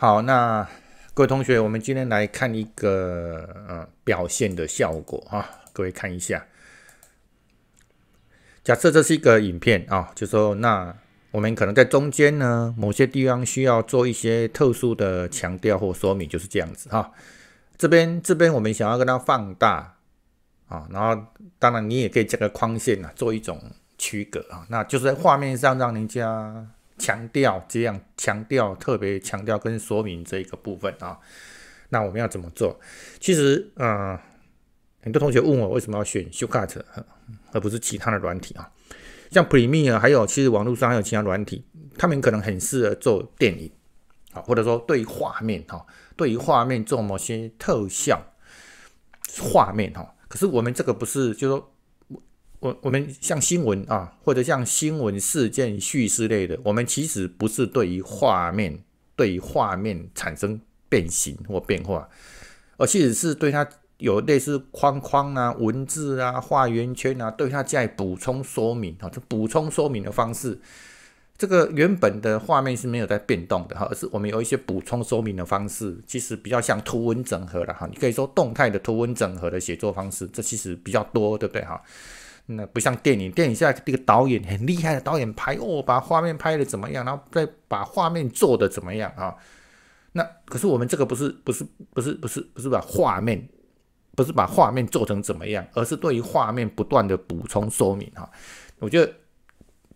好，那各位同学，我们今天来看一个嗯表现的效果啊，各位看一下。假设这是一个影片啊，就说那我们可能在中间呢，某些地方需要做一些特殊的强调或说明，就是这样子哈。这边这边我们想要跟它放大啊，然后当然你也可以加个框线啊，做一种区隔啊，那就是在画面上让人家强调这样强调特别强调跟说明这一个部分啊，那我们要怎么做？其实，嗯，很多同学问我为什么要选修 Cut 而不是其他的软体啊，像 Premiere 还有其实网络上还有其他软体，他们可能很适合做电影啊，或者说对于画面哈，对于画面做某些特效画面哈，可是我们这个不是，就说。我我们像新闻啊，或者像新闻事件叙事类的，我们其实不是对于画面对于画面产生变形或变化，而其实是对它有类似框框啊、文字啊、画圆圈啊，对它在补充说明啊。这补充说明的方式，这个原本的画面是没有在变动的哈，而是我们有一些补充说明的方式，其实比较像图文整合了哈。你可以说动态的图文整合的写作方式，这其实比较多，对不对哈？那不像电影，电影现在这个导演很厉害的导演拍哦，把画面拍的怎么样，然后再把画面做的怎么样啊？那可是我们这个不是不是不是不是不是把画面不是把画面做成怎么样，而是对于画面不断的补充说明哈。我觉得。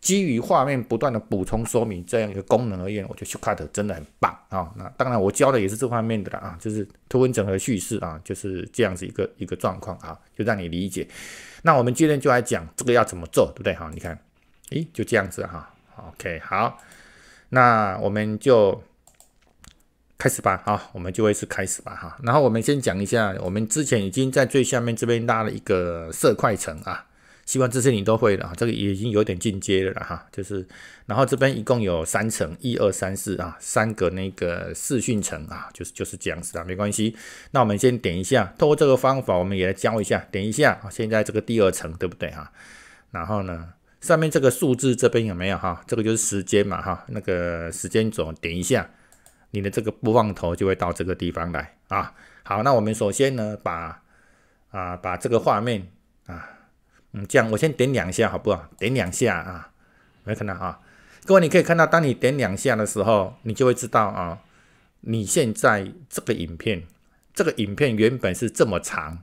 基于画面不断的补充说明这样一个功能而言，我觉得 c 卡特真的很棒啊！那当然，我教的也是这方面的啊，就是图文整合叙事啊，就是这样子一个一个状况啊，就让你理解。那我们今天就来讲这个要怎么做，对不对？好，你看，诶，就这样子哈。OK，好，那我们就开始吧。好，我们就会是开始吧。哈，然后我们先讲一下，我们之前已经在最下面这边拉了一个色块层啊。希望这些你都会了啊！这个已经有点进阶了哈，就是，然后这边一共有三层，一二三四啊，三个那个视讯层啊，就是就是这样子的。没关系。那我们先点一下，通过这个方法，我们也来教一下，点一下，现在这个第二层对不对哈？然后呢，上面这个数字这边有没有哈？这个就是时间嘛哈，那个时间轴，点一下，你的这个播放头就会到这个地方来啊。好，那我们首先呢，把啊把这个画面啊。嗯，这样我先点两下好不好？点两下啊，没看到啊？各位，你可以看到，当你点两下的时候，你就会知道啊，你现在这个影片，这个影片原本是这么长，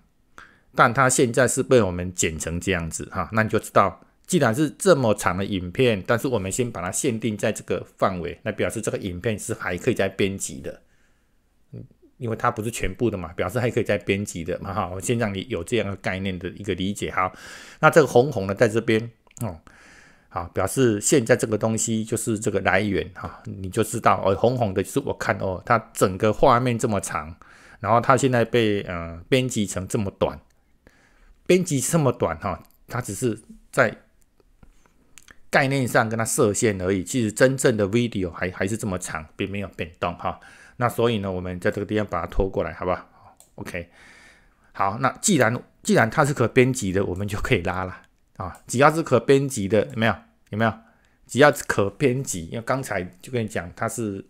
但它现在是被我们剪成这样子哈。那你就知道，既然是这么长的影片，但是我们先把它限定在这个范围，那表示这个影片是还可以再编辑的。因为它不是全部的嘛，表示还可以再编辑的嘛，哈。我先让你有这样的概念的一个理解哈。那这个红红的在这边哦，好，表示现在这个东西就是这个来源哈，你就知道哦，红红的是我看哦，它整个画面这么长，然后它现在被呃编辑成这么短，编辑这么短哈，它只是在概念上跟它设限而已，其实真正的 video 还还是这么长，并没有变动哈。那所以呢，我们在这个地方把它拖过来，好不好？OK，好。那既然既然它是可编辑的，我们就可以拉了啊。只要是可编辑的，有没有有没有？只要是可编辑，因为刚才就跟你讲，它是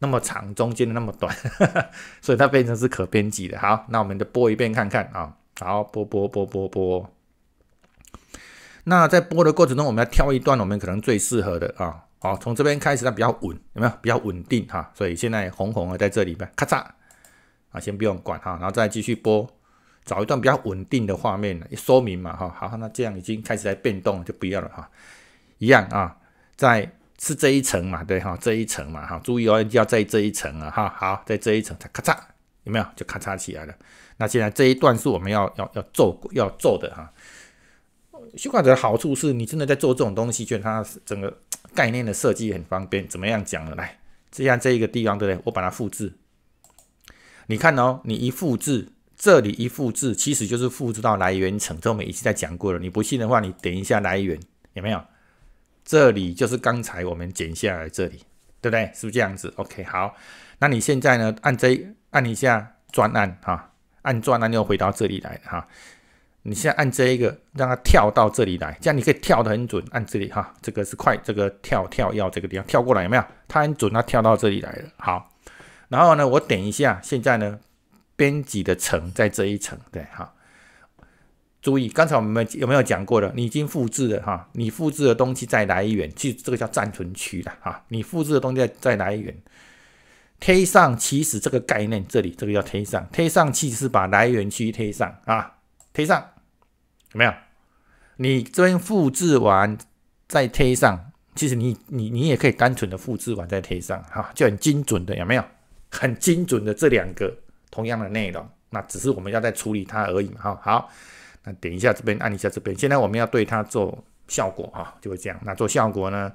那么长，中间的那么短，所以它变成是可编辑的。好，那我们就播一遍看看啊。好，播播播播播。那在播的过程中，我们要挑一段我们可能最适合的啊。好，从这边开始它比较稳，有没有比较稳定哈？所以现在红红的在这里边咔嚓啊，先不用管哈，然后再继续播，找一段比较稳定的画面了，说明嘛哈。好，那这样已经开始在变动了，就不要了哈。一样啊，在是这一层嘛，对哈，这一层嘛哈，注意哦，要在这一层啊哈。好，在这一层它咔嚓有没有就咔嚓起来了？那现在这一段是我们要要要做要做的哈。修改者的好处是你真的在做这种东西，就它整个。概念的设计很方便，怎么样讲呢？来，这样这一个地方对不对？我把它复制，你看哦，你一复制，这里一复制，其实就是复制到来源层。这我们已经在讲过了，你不信的话，你点一下来源有没有？这里就是刚才我们剪下来这里，对不对？是不是这样子？OK，好，那你现在呢？按这按一下转案哈，按转案又回到这里来哈。你现在按这一个，让它跳到这里来，这样你可以跳得很准。按这里哈，这个是快，这个跳跳要这个地方跳过来，有没有？它很准，它跳到这里来了。好，然后呢，我点一下，现在呢，编辑的层在这一层，对哈。注意，刚才我们有没有讲过了？你已经复制了哈，你复制的东西在来源，其实这个叫暂存区的哈，你复制的东西在来源。推上，其实这个概念，这里这个叫推上，推上去是把来源区推上啊，推上。有没有，你这边复制完再贴上，其实你你你也可以单纯的复制完再贴上，哈，就很精准的，有没有？很精准的这两个同样的内容，那只是我们要在处理它而已嘛，哈。好，那点一下这边按一下这边，现在我们要对它做效果，哈，就会这样。那做效果呢？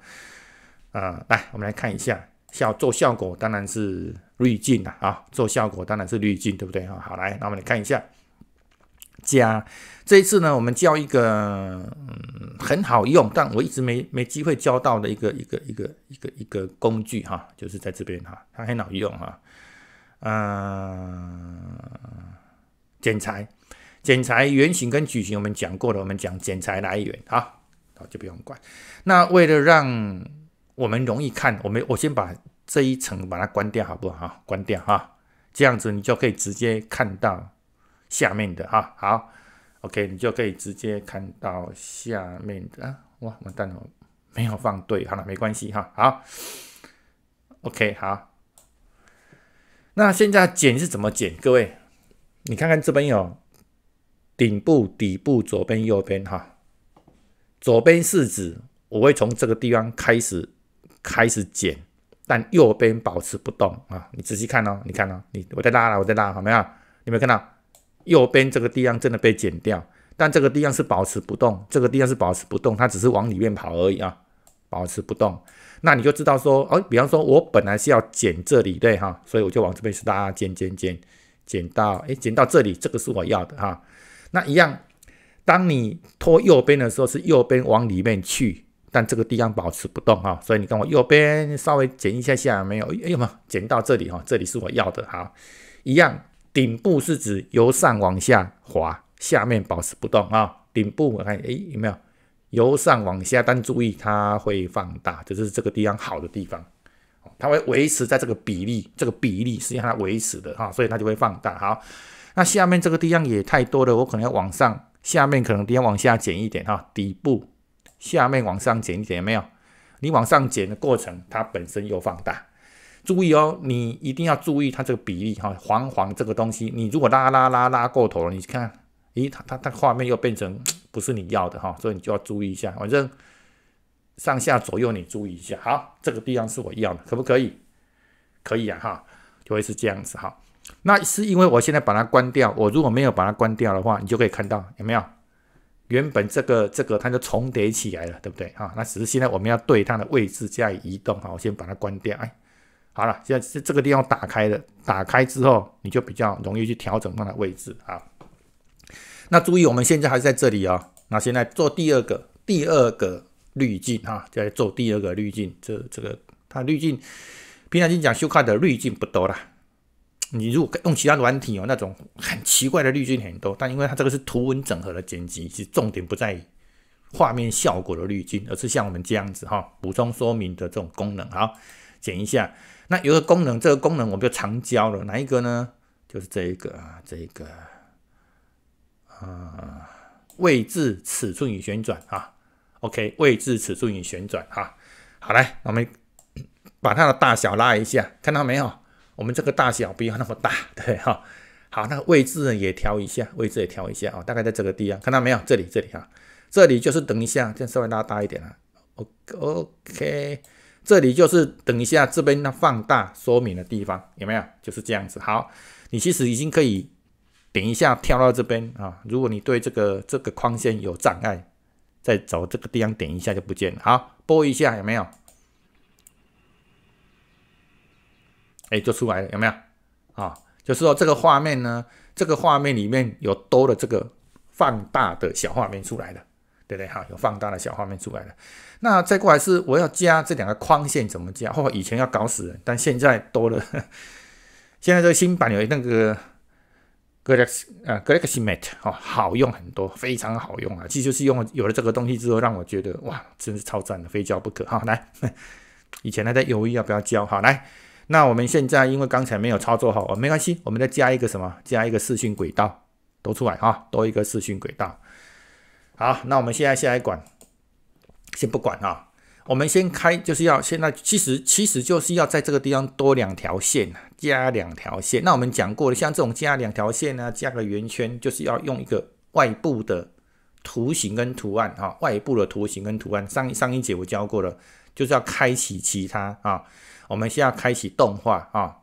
呃，来，我们来看一下效做效果，当然是滤镜了，啊，做效果当然是滤镜，对不对？哈，好，来，那我们来看一下。加，这一次呢，我们教一个嗯很好用，但我一直没没机会教到的一个一个一个一个一个工具哈，就是在这边哈，它很好用哈，嗯，剪裁，剪裁圆形跟矩形我们讲过了，我们讲剪裁来源哈，好就不用管。那为了让我们容易看，我们我先把这一层把它关掉好不好？关掉哈，这样子你就可以直接看到。下面的哈好，OK，你就可以直接看到下面的啊哇完蛋了，没有放对，好了没关系哈好，OK 好，那现在剪是怎么剪？各位，你看看这边有顶部、底部、左边、右边哈，左边是指我会从这个地方开始开始剪，但右边保持不动啊。你仔细看哦，你看哦，你我在拉了，我在拉，好没有？有没有看到？右边这个地方真的被剪掉，但这个地方是保持不动，这个地方是保持不动，它只是往里面跑而已啊，保持不动。那你就知道说，哦，比方说我本来是要剪这里，对哈，所以我就往这边拉，剪剪剪，剪到，哎，剪到这里，这个是我要的哈。那一样，当你拖右边的时候，是右边往里面去，但这个地方保持不动哈，所以你跟我右边稍微剪一下下，没有，哎呦嘛，剪到这里哈，这里是我要的哈，一样。顶部是指由上往下滑，下面保持不动啊。顶部我看哎有没有由上往下，但注意它会放大，就是这个地方好的地方，它会维持在这个比例，这个比例是让它维持的哈，所以它就会放大。好，那下面这个地方也太多了，我可能要往上，下面可能要往下减一点哈。底部下面往上减一点，有没有？你往上减的过程，它本身又放大。注意哦，你一定要注意它这个比例哈，黄黄这个东西，你如果拉拉拉拉过头了，你看，咦，它它它画面又变成 不是你要的哈，所以你就要注意一下，反正上下左右你注意一下。好，这个地方是我要的，可不可以？可以啊哈，就会是这样子哈。那是因为我现在把它关掉，我如果没有把它关掉的话，你就可以看到有没有，原本这个这个它就重叠起来了，对不对啊？那只是现在我们要对它的位置加以移动哈，我先把它关掉，哎。好了，现在是这个地方打开了，打开之后你就比较容易去调整它的位置啊。那注意，我们现在还是在这里啊。那现在做第二个，第二个滤镜啊，在做第二个滤镜。这这个它滤镜，平常经讲修卡的滤镜不多啦。你如果用其他软体，哦，那种很奇怪的滤镜很多，但因为它这个是图文整合的剪辑，其实重点不在画面效果的滤镜，而是像我们这样子哈，补充说明的这种功能好，剪一下。那有个功能，这个功能我们就常教了，哪一个呢？就是这一个，啊，这一个啊，位置、尺寸与旋转啊。OK，位置、尺寸与旋转啊。好来，我们把它的大小拉一下，看到没有？我们这个大小不要那么大，对哈。好，那位置也调一下，位置也调一下啊。大概在这个地方，看到没有？这里，这里啊，这里就是等一下，样稍微拉大一点啊。OK。这里就是等一下这边的放大说明的地方，有没有？就是这样子。好，你其实已经可以点一下跳到这边啊。如果你对这个这个框线有障碍，再找这个地方点一下就不见了。好，播一下有没有？哎，就出来了，有没有？啊，就是说这个画面呢，这个画面里面有多的这个放大的小画面出来的。对不对哈？有放大的小画面出来了。那再过来是我要加这两个框线怎么加？哦，以前要搞死人，但现在多了。现在这个新版有那个 g a l a x 啊 g a l a x y m a t e 哈，好用很多，非常好用啊。其实就是用了有了这个东西之后，让我觉得哇，真是超赞的，非教不可哈。来，以前还在犹豫要不要教哈。来，那我们现在因为刚才没有操作好哦，没关系，我们再加一个什么？加一个视讯轨道，都出来哈，多一个视讯轨道。好，那我们现在先来管，先不管啊。我们先开，就是要现在其实其实就是要在这个地方多两条线，加两条线。那我们讲过了，像这种加两条线呢，加个圆圈，就是要用一个外部的图形跟图案啊，外部的图形跟图案。上上一节我教过了，就是要开启其他啊。我们现在开启动画啊。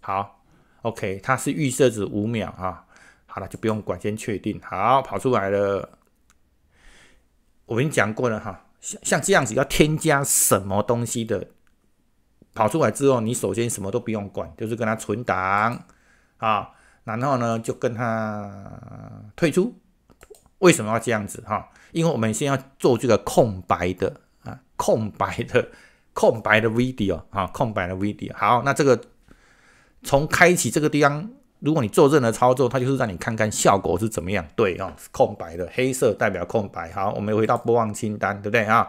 好，OK，它是预设值五秒啊。好了，就不用管，先确定。好，跑出来了。我跟你讲过了哈，像像这样子要添加什么东西的跑出来之后，你首先什么都不用管，就是跟他存档啊，然后呢就跟他退出。为什么要这样子哈？因为我们先要做这个空白的啊，空白的空白的 video 啊，空白的 video。好，那这个从开启这个地方。如果你做任何操作，它就是让你看看效果是怎么样，对啊，空白的，黑色代表空白。好，我们回到播放清单，对不对啊？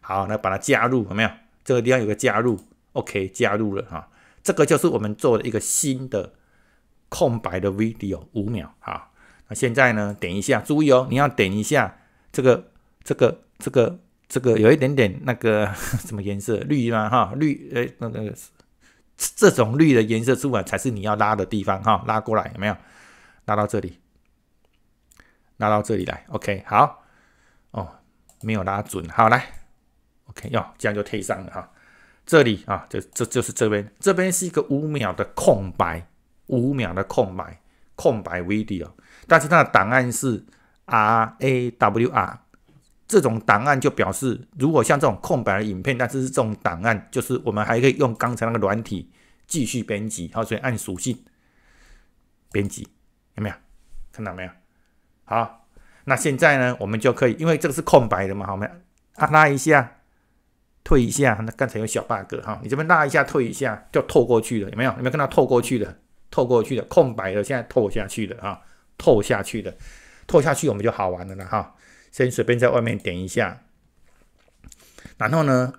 好，那把它加入有没有？这个地方有个加入，OK，加入了哈。这个就是我们做的一个新的空白的 video 五秒哈。那现在呢，点一下，注意哦，你要点一下这个这个这个这个有一点点那个 什么颜色，绿吗？哈，绿，哎，那个这种绿的颜色出来才是你要拉的地方哈，拉过来有没有？拉到这里，拉到这里来，OK，好，哦，没有拉准，好来，OK，要这样就贴上了哈。这里啊，这这就是这边，这边是一个五秒的空白，五秒的空白，空白 video，但是它的档案是 RAWR。这种档案就表示，如果像这种空白的影片，那这是这种档案，就是我们还可以用刚才那个软体继续编辑。好，所以按属性编辑，有没有？看到没有？好，那现在呢，我们就可以，因为这个是空白的嘛，好，我们拉一下，退一下。那刚才有小 bug 哈，你这边拉一下，退一下，就透过去了，有没有？有没有看到透过去的？透过去的，空白的，现在透下去的啊，透下去的，透下去我们就好玩了呢哈。先随便在外面点一下，然后呢，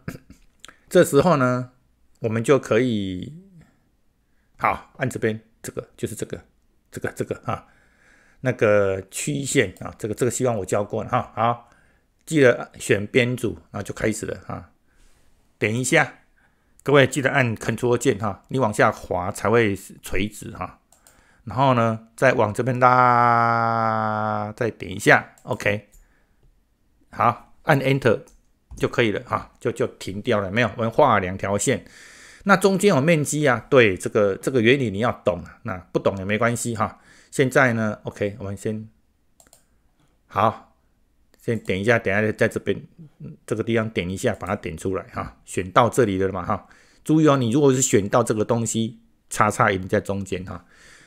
这时候呢，我们就可以，好按这边这个就是这个这个这个啊，那个曲线啊，这个这个希望我教过了哈，好，记得选编组，那就开始了哈，点一下，各位记得按 Ctrl 键哈，你往下滑才会垂直哈，然后呢，再往这边拉，再点一下，OK。好，按 Enter 就可以了哈，就就停掉了。没有，我们画两条线，那中间有面积啊。对，这个这个原理你要懂啊。那不懂也没关系哈。现在呢，OK，我们先好，先点一下，等下在这边这个地方点一下，把它点出来哈。选到这里的嘛哈。注意哦，你如果是选到这个东西，叉叉已经在中间哈。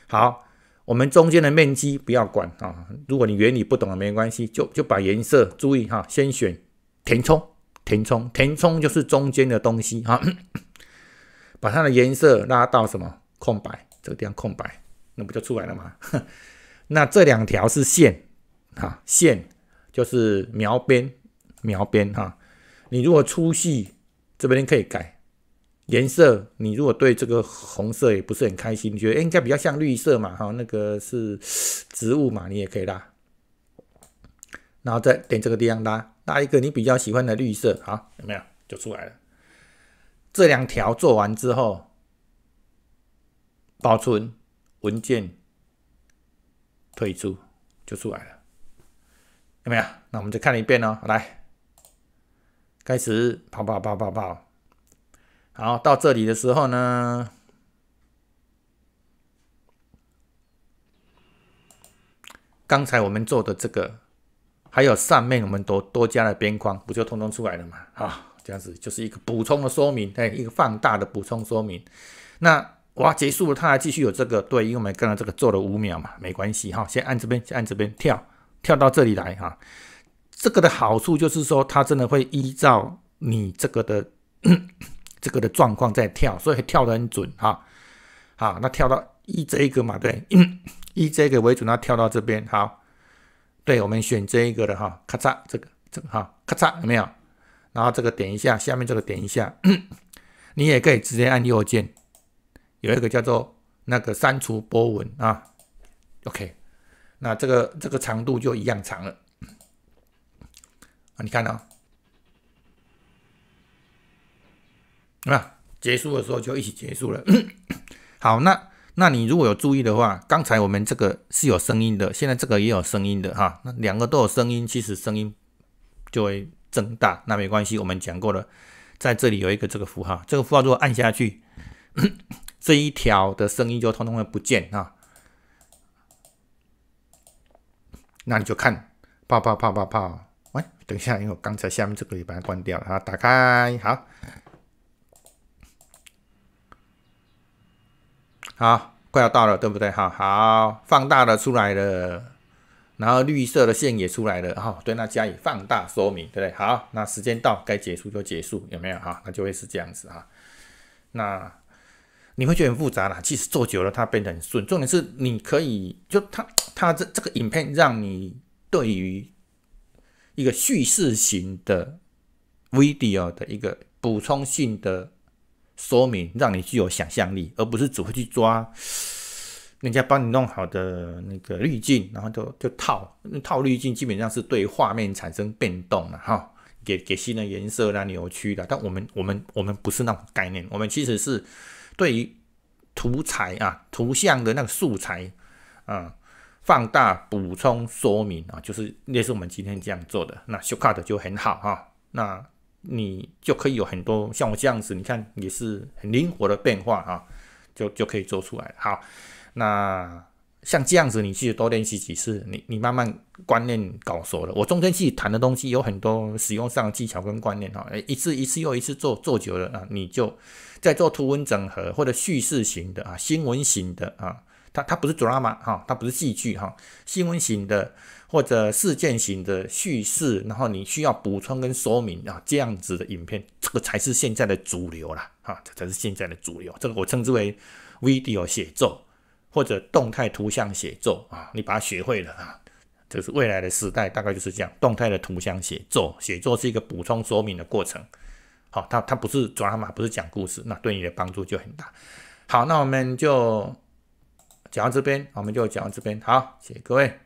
好。我们中间的面积不要管啊！如果你原理不懂了没关系，就就把颜色注意哈，先选填充，填充，填充就是中间的东西哈。把它的颜色拉到什么空白，这个地方空白，那不就出来了吗？那这两条是线哈，线就是描边，描边哈。你如果粗细这边可以改。颜色，你如果对这个红色也不是很开心，你觉得哎应该比较像绿色嘛？哈，那个是植物嘛，你也可以啦。然后再点这个地方拉，拉一个你比较喜欢的绿色，好，有没有？就出来了。这两条做完之后，保存文件，退出就出来了。有没有？那我们就看一遍哦，来，开始跑跑跑跑跑。好，到这里的时候呢，刚才我们做的这个，还有上面我们都多加了边框，不就通通出来了嘛？啊，这样子就是一个补充的说明，哎，一个放大的补充说明。那哇，结束了，他还继续有这个，对，因为我们刚刚这个做了五秒嘛，没关系哈，先按这边，先按这边，跳跳到这里来哈。这个的好处就是说，它真的会依照你这个的。这个的状况在跳，所以跳的很准哈。好，那跳到一这一个嘛，对 一这个为主，那跳到这边好。对，我们选这一个的哈，咔嚓，这个这个哈，咔嚓，有没有？然后这个点一下，下面这个点一下。你也可以直接按右键，有一个叫做那个删除波纹啊。OK，那这个这个长度就一样长了。啊，你看到？那结束的时候就一起结束了。好，那那你如果有注意的话，刚才我们这个是有声音的，现在这个也有声音的哈。那两个都有声音，其实声音就会增大。那没关系，我们讲过了，在这里有一个这个符号，这个符号如果按下去，这一条的声音就通通会不见啊。那你就看啪啪啪啪啪，喂，等一下，因为我刚才下面这个也把它关掉了哈。打开好。好，快要到了，对不对？好好，放大了出来了，然后绿色的线也出来了，哈，对，那加以放大说明，对不对？好，那时间到，该结束就结束，有没有？哈，那就会是这样子啊。那你会觉得很复杂了，其实做久了它变得很顺，重点是你可以就它，它这这个影片让你对于一个叙事型的 video 的一个补充性的。说明让你具有想象力，而不是只会去抓 人家帮你弄好的那个滤镜，然后就就套套滤镜，基本上是对画面产生变动了哈，给给新的颜色啦、扭曲的。但我们我们我们不是那种概念，我们其实是对于图材啊、图像的那个素材，啊。放大、补充、说明啊，就是类似我们今天这样做的。那 shortcut 就很好哈，那。你就可以有很多像我这样子，你看也是很灵活的变化啊，就就可以做出来。好，那像这样子，你记得多练习几次，你你慢慢观念搞熟了。我中间去谈的东西有很多使用上的技巧跟观念哈，一次一次又一次做做久了啊，你就在做图文整合或者叙事型的啊，新闻型的啊，它它不是 drama 哈，它不是戏剧哈，新闻型的。或者事件型的叙事，然后你需要补充跟说明啊，这样子的影片，这个才是现在的主流啦，啊，这才是现在的主流。这个我称之为 video 写作或者动态图像写作啊，你把它学会了啊，这是未来的时代，大概就是这样，动态的图像写作，写作是一个补充说明的过程。好，它它不是抓马，不是讲故事，那对你的帮助就很大。好，那我们就讲到这边，我们就讲到这边，好，谢谢各位。